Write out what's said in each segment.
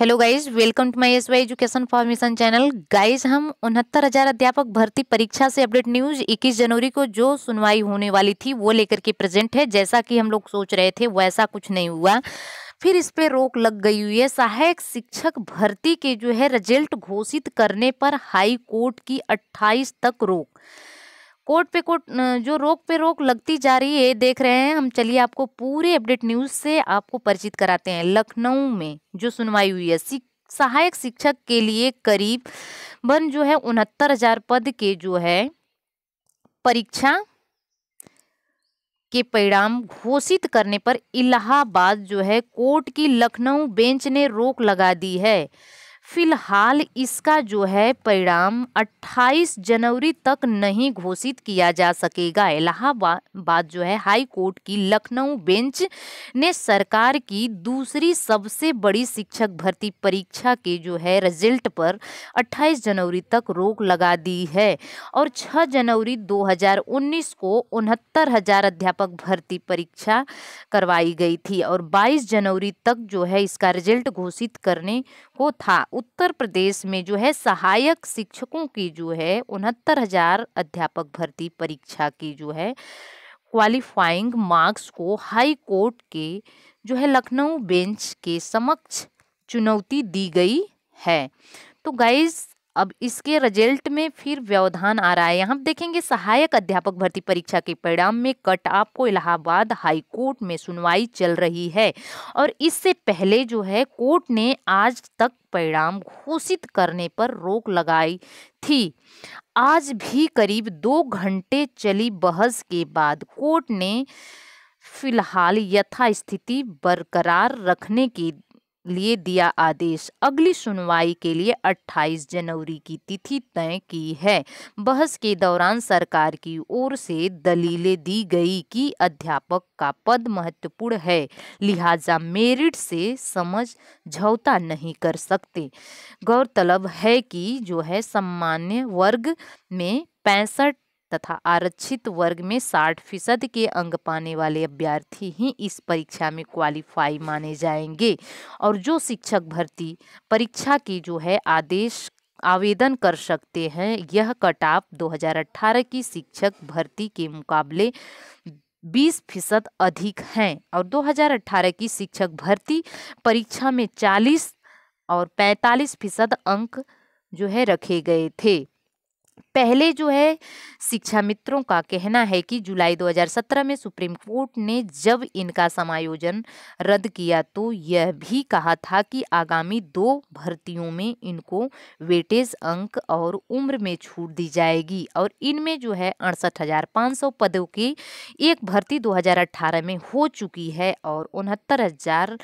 hello guys welcome to my S Y education formation channel guys हम उनहत्तर हज़ार अध्यापक भर्ती परीक्षा से अपडेट न्यूज़ 21 जनवरी को जो सुनवाई होने वाली थी वो लेकर के प्रेजेंट है जैसा कि हम लोग सोच रहे थे वैसा कुछ नहीं हुआ फिर इस पे रोक लग गई हुई है सहायक शिक्षक भर्ती के जो है रिजल्ट घोषित करने पर हाई कोर्ट की अट्ठाईस तक रोक कोर्ट पे कोर्ट जो रोक पे रोक लगती जा रही है देख रहे हैं हम चलिए आपको पूरे अपडेट न्यूज़ से आपको परिचित कराते हैं लखनऊ में जो सुनवाई हुई है सहायक शिक्षक के लिए करीब बन जो है उनहत्तर हजार पद के जो है परीक्षा के परिणाम घोषित करने पर इलाहाबाद जो है कोर्ट की लखनऊ बेंच ने रोक लगा दी है फिलहाल इसका जो है परिणाम 28 जनवरी तक नहीं घोषित किया जा सकेगा इलाहाबाद जो है हाई कोर्ट की लखनऊ बेंच ने सरकार की दूसरी सबसे बड़ी शिक्षक भर्ती परीक्षा के जो है रिजल्ट पर 28 जनवरी तक रोक लगा दी है और 6 जनवरी 2019 को उनहत्तर हजार अध्यापक भर्ती परीक्षा करवाई गई थी और 22 जनवरी तक जो है इसका रिजल्ट घोषित करने को था उत्तर प्रदेश में जो है सहायक शिक्षकों की जो है उनहत्तर हजार अध्यापक भर्ती परीक्षा की जो है क्वालिफाइंग मार्क्स को हाई कोर्ट के जो है लखनऊ बेंच के समक्ष चुनौती दी गई है तो गाइज अब इसके रिजल्ट में फिर व्यवधान आ रहा है यहाँ देखेंगे सहायक अध्यापक भर्ती परीक्षा के परिणाम में कट ऑफ को इलाहाबाद हाई कोर्ट में सुनवाई चल रही है और इससे पहले जो है कोर्ट ने आज तक परिणाम घोषित करने पर रोक लगाई थी आज भी करीब दो घंटे चली बहस के बाद कोर्ट ने फिलहाल यथास्थिति बरकरार रखने की लिए दिया आदेश अगली सुनवाई के लिए 28 जनवरी की तिथि तय की है बहस के दौरान सरकार की ओर से दलीलें दी गई कि अध्यापक का पद महत्वपूर्ण है लिहाजा मेरिट से समझौता नहीं कर सकते गौरतलब है कि जो है सामान्य वर्ग में पैंसठ तथा आरक्षित वर्ग में साठ फीसद के अंक पाने वाले अभ्यर्थी ही इस परीक्षा में क्वालिफाई माने जाएंगे और जो शिक्षक भर्ती परीक्षा की जो है आदेश आवेदन कर सकते हैं यह कट ऑफ 2018 की शिक्षक भर्ती के मुकाबले 20 फीसद अधिक हैं और 2018 की शिक्षक भर्ती परीक्षा में 40 और 45 फीसद अंक जो है रखे गए थे पहले जो है शिक्षा मित्रों का कहना है कि जुलाई 2017 में सुप्रीम कोर्ट ने जब इनका समायोजन रद्द किया तो यह भी कहा था कि आगामी दो भर्तियों में इनको वेटेज अंक और उम्र में छूट दी जाएगी और इनमें जो है अड़सठ पदों की एक भर्ती 2018 में हो चुकी है और उनहत्तर हजार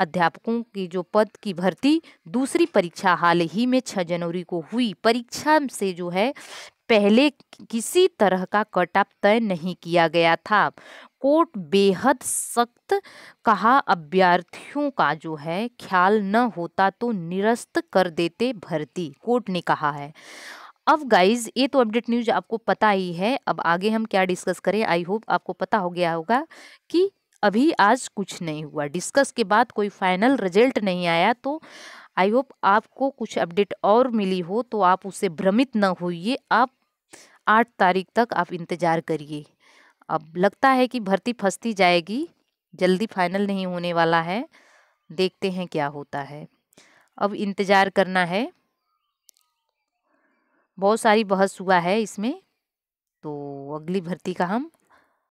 अध्यापकों की जो पद की भर्ती दूसरी परीक्षा हाल ही में छः जनवरी को हुई परीक्षा से जो है पहले किसी तरह का कटअप तय नहीं किया गया था कोर्ट बेहद सख्त कहा अभ्यर्थियों का जो है ख्याल न होता तो निरस्त कर देते भर्ती कोर्ट ने कहा है अब गाइज ये तो अपडेट न्यूज आपको पता ही है अब आगे हम क्या डिस्कस करें आई होप आपको पता हो गया होगा कि अभी आज कुछ नहीं हुआ डिस्कस के बाद कोई फाइनल रिजल्ट नहीं आया तो आई होप आपको कुछ अपडेट और मिली हो तो आप उसे भ्रमित न होइए आप आठ तारीख तक आप इंतज़ार करिए अब लगता है कि भर्ती फंसती जाएगी जल्दी फाइनल नहीं होने वाला है देखते हैं क्या होता है अब इंतज़ार करना है बहुत सारी बहस हुआ है इसमें तो अगली भर्ती का हम